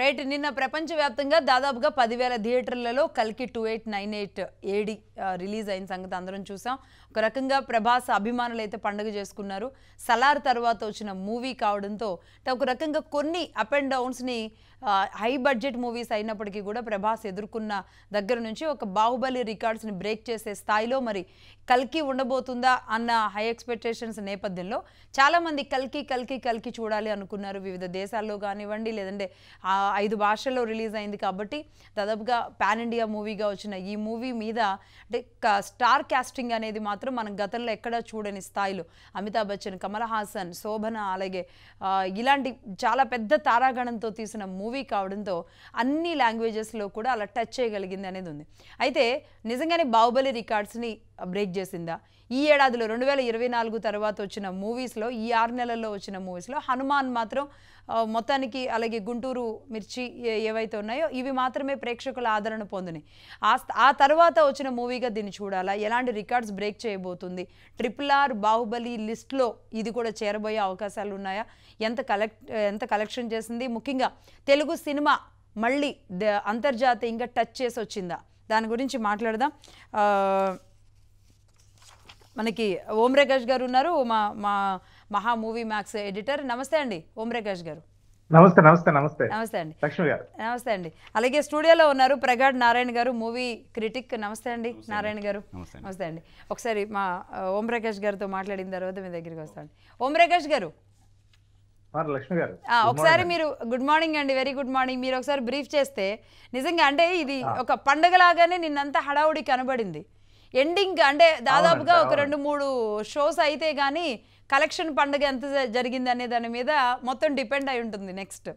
right నిన్న ప్రపంచవ్యాప్తంగా దాదాపుగా పదివేల థియేటర్లలో కల్కి two eight nine eight AD release అయిన సంగతి అందరం చూసాం ఒక రకంగా ప్రభాస్ అభిమానులు అయితే పండుగ చేసుకున్నారు సలార్ తర్వాత వచ్చిన మూవీ కావడంతో ఒక రకంగా కొన్ని అప్ అండ్ డౌన్స్ని హై బడ్జెట్ మూవీస్ అయినప్పటికీ కూడా ప్రభాస్ ఎదుర్కొన్న దగ్గర నుంచి ఒక బాహుబలి రికార్డ్స్ని బ్రేక్ చేసే స్థాయిలో మరి కల్కి ఉండబోతుందా అన్న హై ఎక్స్పెక్టేషన్స్ నేపథ్యంలో చాలామంది కల్కి కల్కి కల్కి చూడాలి అనుకున్నారు వివిధ దేశాల్లో కానివ్వండి లేదంటే ఐదు భాషల్లో రిలీజ్ అయింది కాబట్టి దాదాపుగా పాన్ ఇండియా మూవీగా వచ్చిన ఈ మూవీ మీద అంటే స్టార్ క్యాస్టింగ్ అనేది మాత్రం మనం గతంలో ఎక్కడా చూడని స్థాయిలో అమితాబ్ బచ్చన్ కమల్ హాసన్ శోభన అలాగే ఇలాంటి చాలా పెద్ద తారాగణంతో తీసిన మూవీ మూవీ కావడంతో అన్ని లాంగ్వేజెస్లో కూడా అలా టచ్ చేయగలిగింది అనేది ఉంది అయితే నిజంగానే బాహుబలి రికార్డ్స్ని బ్రేక్ చేసిందా ఈ ఏడాదిలో రెండు వేల ఇరవై నాలుగు తర్వాత వచ్చిన మూవీస్లో ఈ ఆరు నెలల్లో వచ్చిన మూవీస్లో హనుమాన్ మాత్రం మొత్తానికి అలాగే గుంటూరు మిర్చి ఏవైతే ఉన్నాయో ఇవి మాత్రమే ప్రేక్షకుల ఆదరణ పొందినాయి ఆ ఆ తర్వాత వచ్చిన మూవీగా దీన్ని చూడాలా ఎలాంటి రికార్డ్స్ బ్రేక్ చేయబోతుంది ట్రిపుల్ ఆర్ బాహుబలి లిస్ట్లో ఇది కూడా చేరబోయే అవకాశాలు ఉన్నాయా ఎంత కలెక్ట్ ఎంత కలెక్షన్ చేసింది ముఖ్యంగా తెలుగు సినిమా మళ్ళీ అంతర్జాతీయంగా టచ్ చేసి వచ్చిందా దాని గురించి మాట్లాడదాం మనకి ఓం ప్రకాష్ గారు ఉన్నారు మా మా మహా మూవీ మ్యాక్స్ ఎడిటర్ నమస్తే అండి ఓం ప్రకాష్ గారు నమస్తే నమస్తే నమస్తే నమస్తే అండి లక్ష్మి గారు నమస్తే అండి అలాగే స్టూడియోలో ఉన్నారు ప్రగాడ్ నారాయణ గారు మూవీ క్రిటిక్ నమస్తే అండి నారాయణ గారు నమస్తే అండి ఒకసారి మా ఓం ప్రకాష్ గారితో మాట్లాడిన తర్వాత మీ దగ్గరికి వస్తాను ఓం ప్రకాష్ గారు ఒకసారి మీరు గుడ్ మార్నింగ్ అండి వెరీ గుడ్ మార్నింగ్ మీరు ఒకసారి బ్రీఫ్ చేస్తే నిజంగా అంటే ఇది ఒక లాగానే నిన్నంతా హడావుడి కనబడింది ఎండింగ్ అంటే దాదాపుగా ఒక రెండు మూడు షోస్ అయితే కానీ కలెక్షన్ పండుగ ఎంత జరిగింది అనే దాని మీద మొత్తం డిపెండ్ అయి ఉంటుంది నెక్స్ట్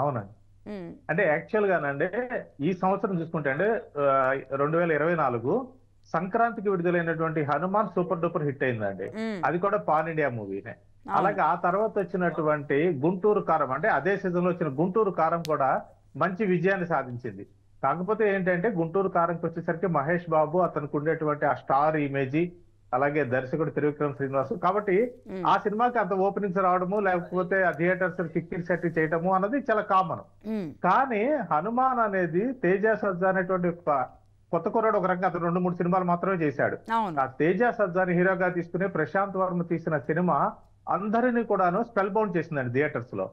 అవునండి అంటే యాక్చువల్ గానండి ఈ సంవత్సరం చూసుకుంటే అండి రెండు వేల ఇరవై నాలుగు సంక్రాంతికి విడుదలైనటువంటి హనుమాన్ సూపర్ డూపర్ హిట్ అయిందండి అది కూడా పాన్ ఇండియా మూవీనే అలాగే ఆ తర్వాత వచ్చినటువంటి గుంటూరు కారం అంటే అదే సీజన్ లో వచ్చిన గుంటూరు కారం కూడా మంచి విజయాన్ని సాధించింది కాకపోతే ఏంటంటే గుంటూరు కారంకి వచ్చేసరికి మహేష్ బాబు అతనికి ఉండేటువంటి ఆ స్టార్ ఇమేజీ అలాగే దర్శకుడు త్రివిక్రమ్ శ్రీనివాస్ కాబట్టి ఆ సినిమాకి అంత ఓపెనింగ్స్ రావడము లేకపోతే ఆ థియేటర్స్ కిక్కిల్ సెట్ చేయటము అన్నది చాలా కామన్ కానీ హనుమాన్ అనేది తేజ సజ్జా అనేటువంటి కొత్త కుర్రాడు ఒక రకంగా అతను రెండు మూడు సినిమాలు మాత్రమే చేశాడు ఆ తేజ సజ్జాని హీరోగా తీసుకుని ప్రశాంత్ వర్మ తీసిన సినిమా అందరినీ కూడాను స్పెల్ బౌండ్ చేసిందండి థియేటర్స్ లో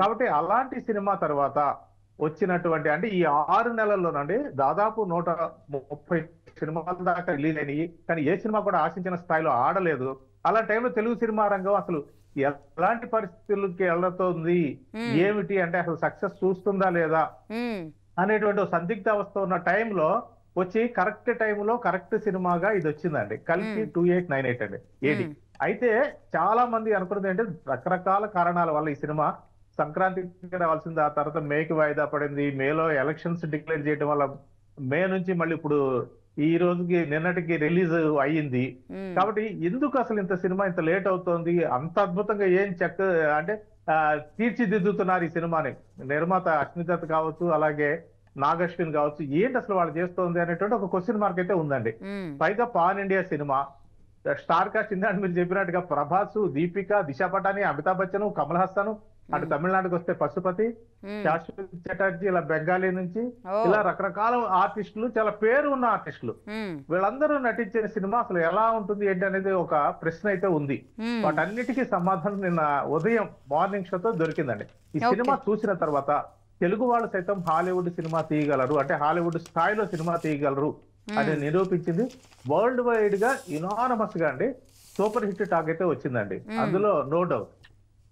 కాబట్టి అలాంటి సినిమా తర్వాత వచ్చినటువంటి అంటే ఈ ఆరు నెలల్లోనండి దాదాపు నూట ముప్పై సినిమాల దాకా రిలీజ్ అయినాయి కానీ ఏ సినిమా కూడా ఆశించిన స్థాయిలో ఆడలేదు అలా టైంలో తెలుగు సినిమా రంగం అసలు ఎలాంటి పరిస్థితులకి వెళ్ళతోంది ఏమిటి అంటే అసలు సక్సెస్ చూస్తుందా లేదా అనేటువంటి సందిగ్ధ అవస్థ ఉన్న టైంలో వచ్చి కరెక్ట్ టైంలో కరెక్ట్ సినిమాగా ఇది వచ్చిందండి కలిసి టూ ఎయిట్ నైన్ ఎయిట్ అండి ఏది అయితే చాలా మంది అనుకున్నది ఏంటంటే రకరకాల కారణాల వల్ల ఈ సినిమా సంక్రాంతి రావాల్సింది ఆ తర్వాత మేకి వాయిదా పడింది మేలో ఎలక్షన్స్ డిక్లేర్ చేయడం వల్ల మే నుంచి మళ్ళీ ఇప్పుడు ఈ రోజుకి నిన్నటికి రిలీజ్ అయ్యింది కాబట్టి ఎందుకు అసలు ఇంత సినిమా ఇంత లేట్ అవుతోంది అంత అద్భుతంగా ఏం చెక్క అంటే తీర్చిదిద్దుతున్నారు ఈ సినిమాని నిర్మాత అశ్మిదత్ కావచ్చు అలాగే నాగశ్విన్ కావచ్చు ఏంటి అసలు వాళ్ళు చేస్తోంది అనేటువంటి ఒక క్వశ్చన్ మార్క్ అయితే ఉందండి పైగా pan India cinema star cast ఇందా మీరు చెప్పినట్టుగా ప్రభాస్ దీపిక దిశా పటాని అమితాబ్ బచ్చన్ కమల్ హాసన్ అటు తమిళనాడుకి వస్తే పశుపతి శాశ్వత చటర్జీ ఇలా బెంగాలీ నుంచి ఇలా రకరకాల ఆర్టిస్టులు చాలా పేరు ఉన్న ఆర్టిస్టులు వీళ్ళందరూ నటించిన సినిమా అసలు ఎలా ఉంటుంది ఏంటి అనేది ఒక ప్రశ్న అయితే ఉంది వాటన్నిటికీ సమాధానం నిన్న ఉదయం మార్నింగ్ షోతో దొరికిందండి ఈ సినిమా చూసిన తర్వాత తెలుగు వాళ్ళు సైతం హాలీవుడ్ సినిమా తీయగలరు అంటే హాలీవుడ్ స్థాయిలో సినిమా తీయగలరు అని నిరూపించింది వరల్డ్ వైడ్ గా ఇనానమస్ గా అండి సూపర్ హిట్ టాక్ అయితే వచ్చిందండి అందులో నో డౌట్